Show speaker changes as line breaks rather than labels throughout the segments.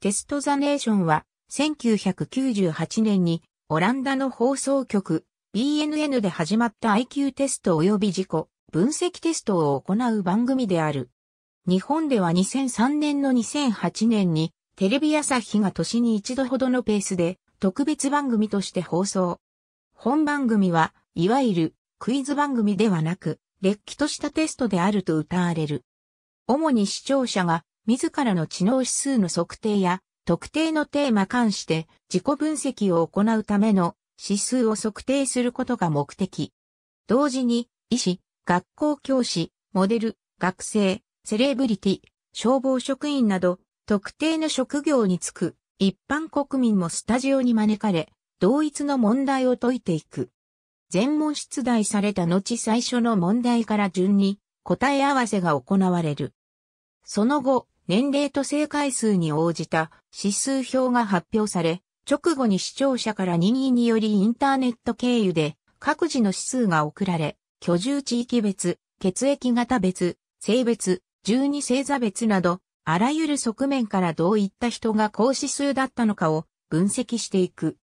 テスト・ザ・ネーションは1998年にオランダの放送局 BNN で始まった IQ テスト及び事故分析テストを行う番組である。日本では2003年の2008年にテレビ朝日が年に一度ほどのペースで特別番組として放送。本番組はいわゆるクイズ番組ではなく、劣気としたテストであると歌われる。主に視聴者が自らの知能指数の測定や、特定のテーマ関して自己分析を行うための指数を測定することが目的。同時に、医師、学校教師、モデル、学生、セレブリティ、消防職員など、特定の職業に就く一般国民もスタジオに招かれ、同一の問題を解いていく。全問出題された後最初の問題から順に答え合わせが行われる。その後、年齢と正解数に応じた指数表が発表され、直後に視聴者から任意によりインターネット経由で各自の指数が送られ、居住地域別、血液型別、性別、12星座別など、あらゆる側面からどういった人が高指数だったのかを分析していく。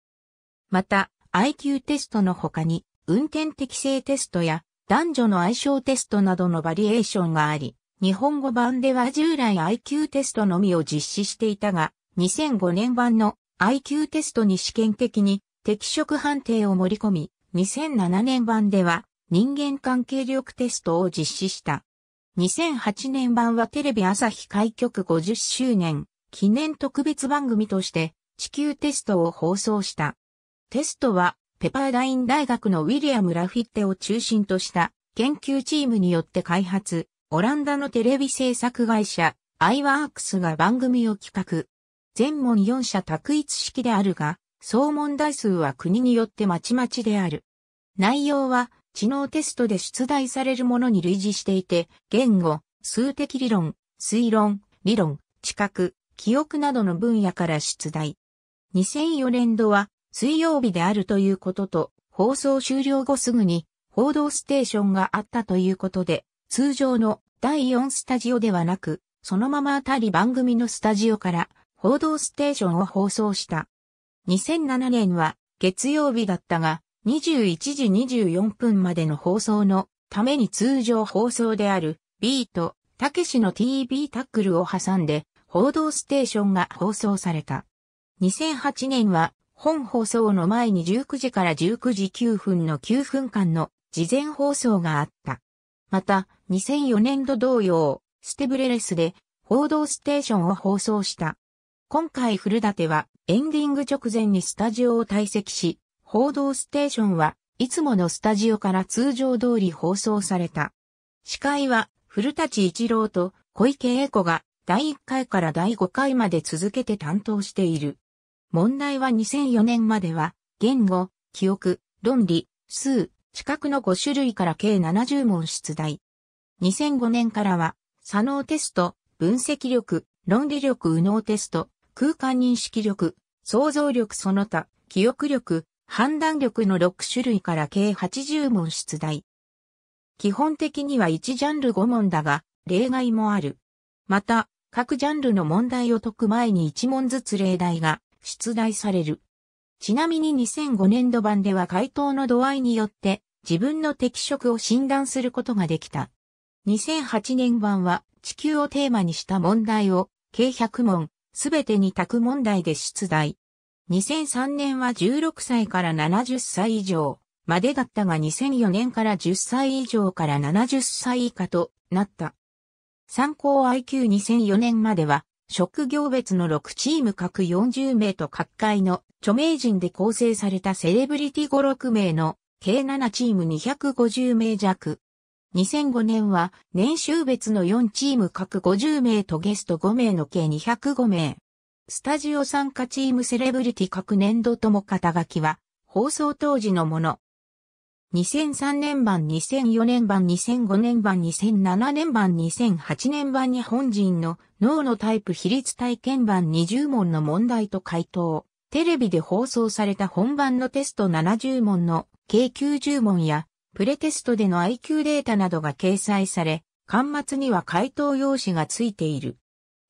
また、IQ テストの他に、運転適性テストや男女の相性テストなどのバリエーションがあり、日本語版では従来 IQ テストのみを実施していたが、2005年版の IQ テストに試験的に適色判定を盛り込み、2007年版では人間関係力テストを実施した。2008年版はテレビ朝日開局50周年記念特別番組として地球テストを放送した。テストはペパーダイン大学のウィリアム・ラフィッテを中心とした研究チームによって開発、オランダのテレビ制作会社、アイワークスが番組を企画。全問4社択一式であるが、総問題数は国によってまちまちである。内容は、知能テストで出題されるものに類似していて、言語、数的理論、推論、理論、知覚、記憶などの分野から出題。2004年度は水曜日であるということと、放送終了後すぐに報道ステーションがあったということで、通常の第4スタジオではなく、そのままあたり番組のスタジオから報道ステーションを放送した。2007年は月曜日だったが、21時24分までの放送のために通常放送である B とたけしの TV タックルを挟んで報道ステーションが放送された。2008年は本放送の前に19時から19時9分の9分間の事前放送があった。また、2004年度同様、ステブレレスで、報道ステーションを放送した。今回古立は、エンディング直前にスタジオを退席し、報道ステーションはいつものスタジオから通常通り放送された。司会は古立一郎と小池栄子が第1回から第5回まで続けて担当している。問題は2004年までは言語、記憶、論理、数、四角の5種類から計70問出題。2005年からは、左脳テスト、分析力、論理力右脳テスト、空間認識力、想像力その他、記憶力、判断力の6種類から計80問出題。基本的には1ジャンル5問だが、例外もある。また、各ジャンルの問題を解く前に1問ずつ例題が出題される。ちなみに2005年度版では回答の度合いによって自分の適色を診断することができた。2008年版は地球をテーマにした問題を計100問、すべてに択問題で出題。2003年は16歳から70歳以上までだったが2004年から10歳以上から70歳以下となった。参考 IQ2004 年までは職業別の6チーム各40名と各界の著名人で構成されたセレブリティ5、6名の計7チーム250名弱。2005年は年収別の4チーム各50名とゲスト5名の計205名。スタジオ参加チームセレブリティ各年度とも肩書きは放送当時のもの。2003年版2004年版2005年版2007年版2008年版日本人の脳のタイプ比率体験版20問の問題と回答。テレビで放送された本番のテスト70問の計90問やプレテストでの IQ データなどが掲載され、端末には回答用紙がついている。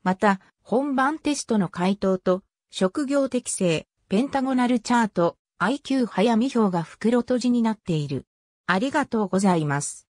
また、本番テストの回答と職業適性、ペンタゴナルチャート、IQ 早見表が袋閉じになっている。ありがとうございます。